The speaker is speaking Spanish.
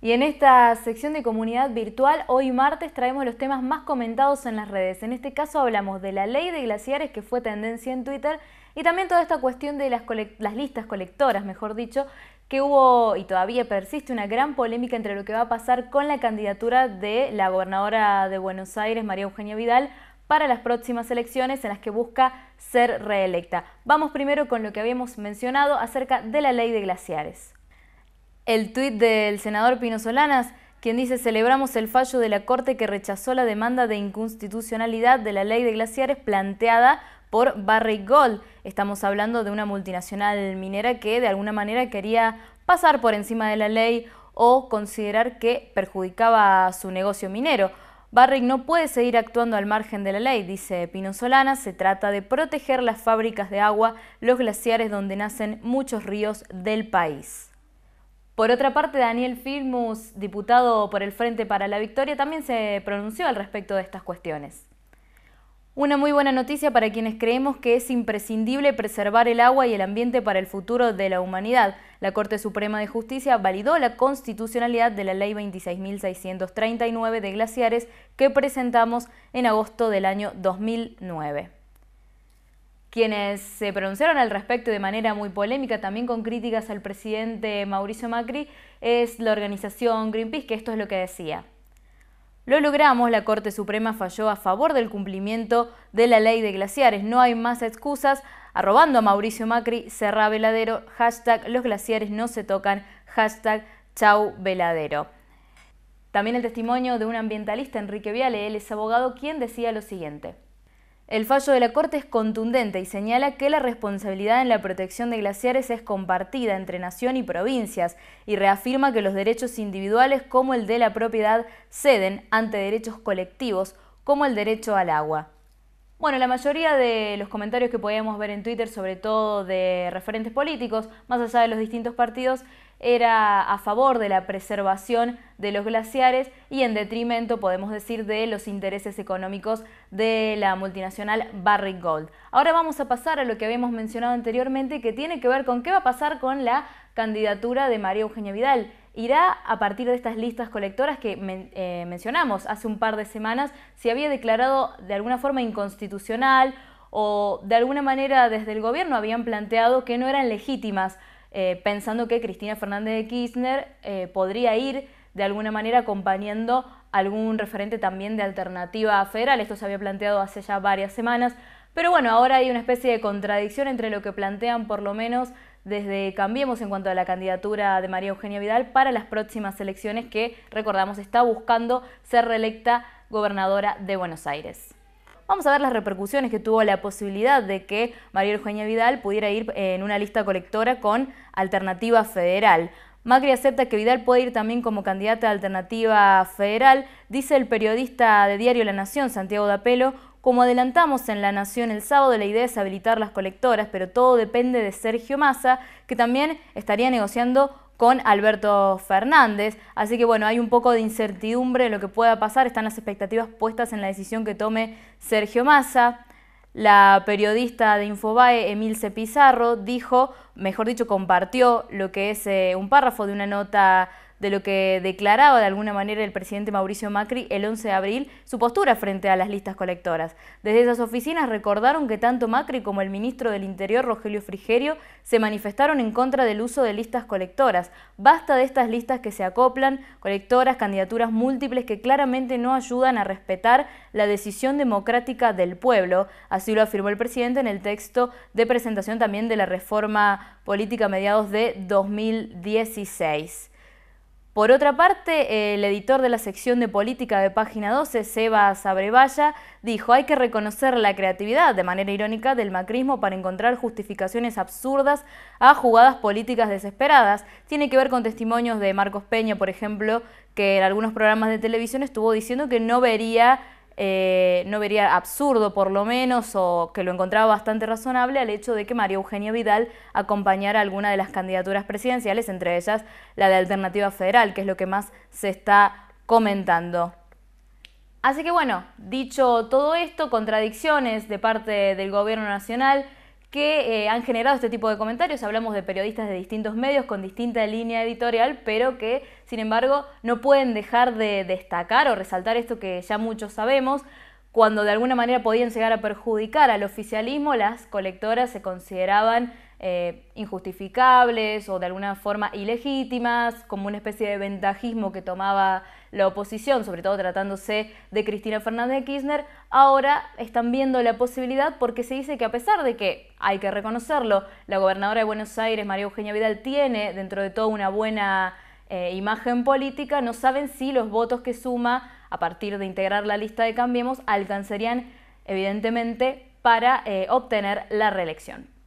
Y en esta sección de comunidad virtual, hoy martes traemos los temas más comentados en las redes. En este caso hablamos de la ley de glaciares que fue tendencia en Twitter y también toda esta cuestión de las, listas colectoras, mejor dicho, que hubo y todavía persiste una gran polémica entre lo que va a pasar con la candidatura de la gobernadora de Buenos Aires, María Eugenia Vidal, para las próximas elecciones en las que busca ser reelecta. Vamos primero con lo que habíamos mencionado acerca de la ley de glaciares el tuit del senador Pino Solanas, quien dice celebramos el fallo de la Corte que rechazó la demanda de inconstitucionalidad de la ley de glaciares planteada por Barrick Gold. Estamos hablando de una multinacional minera que de alguna manera quería pasar por encima de la ley o considerar que perjudicaba a su negocio minero. Barrick no puede seguir actuando al margen de la ley, dice Pino Solanas. Se trata de proteger las fábricas de agua, los glaciares donde nacen muchos ríos del país. Por otra parte, Daniel Filmus, diputado por el Frente para la Victoria, también se pronunció al respecto de estas cuestiones. Una muy buena noticia para quienes creemos que es imprescindible preservar el agua y el ambiente para el futuro de la humanidad. La Corte Suprema de Justicia validó la constitucionalidad de la Ley 26.639 de glaciares que presentamos en agosto del año 2009 quienes se pronunciaron al respecto de manera muy polémica, también con críticas al presidente Mauricio Macri, es la organización Greenpeace, que esto es lo que decía. Lo logramos, la Corte Suprema falló a favor del cumplimiento de la ley de glaciares. No hay más excusas. Arrobando a Mauricio Macri, cerra veladero, hashtag los glaciares no se tocan, hashtag chau veladero. También el testimonio de un ambientalista, Enrique Viale, él es abogado, quien decía lo siguiente. El fallo de la Corte es contundente y señala que la responsabilidad en la protección de glaciares es compartida entre nación y provincias y reafirma que los derechos individuales como el de la propiedad ceden ante derechos colectivos como el derecho al agua. Bueno, la mayoría de los comentarios que podíamos ver en Twitter, sobre todo de referentes políticos, más allá de los distintos partidos, era a favor de la preservación de los glaciares y en detrimento, podemos decir, de los intereses económicos de la multinacional Barrick Gold. Ahora vamos a pasar a lo que habíamos mencionado anteriormente, que tiene que ver con qué va a pasar con la candidatura de María Eugenia Vidal irá a partir de estas listas colectoras que eh, mencionamos hace un par de semanas, si había declarado de alguna forma inconstitucional o de alguna manera desde el gobierno habían planteado que no eran legítimas, eh, pensando que Cristina Fernández de Kirchner eh, podría ir de alguna manera acompañando algún referente también de alternativa federal. Esto se había planteado hace ya varias semanas. Pero bueno, ahora hay una especie de contradicción entre lo que plantean por lo menos desde Cambiemos en cuanto a la candidatura de María Eugenia Vidal para las próximas elecciones que, recordamos, está buscando ser reelecta gobernadora de Buenos Aires. Vamos a ver las repercusiones que tuvo la posibilidad de que María Eugenia Vidal pudiera ir en una lista colectora con Alternativa Federal. Macri acepta que Vidal puede ir también como candidata a alternativa federal, dice el periodista de diario La Nación, Santiago Dapelo, como adelantamos en La Nación el sábado, la idea es habilitar las colectoras, pero todo depende de Sergio Massa, que también estaría negociando con Alberto Fernández. Así que bueno, hay un poco de incertidumbre en lo que pueda pasar. Están las expectativas puestas en la decisión que tome Sergio Massa. La periodista de Infobae, Emilce Pizarro, dijo, mejor dicho, compartió lo que es eh, un párrafo de una nota de lo que declaraba de alguna manera el presidente Mauricio Macri el 11 de abril, su postura frente a las listas colectoras. Desde esas oficinas recordaron que tanto Macri como el ministro del Interior, Rogelio Frigerio, se manifestaron en contra del uso de listas colectoras. Basta de estas listas que se acoplan, colectoras, candidaturas múltiples que claramente no ayudan a respetar la decisión democrática del pueblo. Así lo afirmó el presidente en el texto de presentación también de la reforma política a mediados de 2016. Por otra parte, el editor de la sección de política de Página 12, Seba Sabrevalla, dijo, hay que reconocer la creatividad, de manera irónica, del macrismo para encontrar justificaciones absurdas a jugadas políticas desesperadas. Tiene que ver con testimonios de Marcos Peña, por ejemplo, que en algunos programas de televisión estuvo diciendo que no vería eh, no vería absurdo por lo menos, o que lo encontraba bastante razonable, al hecho de que María Eugenia Vidal acompañara alguna de las candidaturas presidenciales, entre ellas la de Alternativa Federal, que es lo que más se está comentando. Así que bueno, dicho todo esto, contradicciones de parte del Gobierno Nacional, que eh, han generado este tipo de comentarios. Hablamos de periodistas de distintos medios con distinta línea editorial, pero que, sin embargo, no pueden dejar de destacar o resaltar esto que ya muchos sabemos, cuando de alguna manera podían llegar a perjudicar al oficialismo, las colectoras se consideraban eh, injustificables o de alguna forma ilegítimas, como una especie de ventajismo que tomaba la oposición, sobre todo tratándose de Cristina Fernández de Kirchner, ahora están viendo la posibilidad porque se dice que a pesar de que, hay que reconocerlo, la gobernadora de Buenos Aires, María Eugenia Vidal, tiene dentro de todo una buena eh, imagen política, no saben si los votos que suma a partir de integrar la lista de Cambiemos alcanzarían evidentemente para eh, obtener la reelección.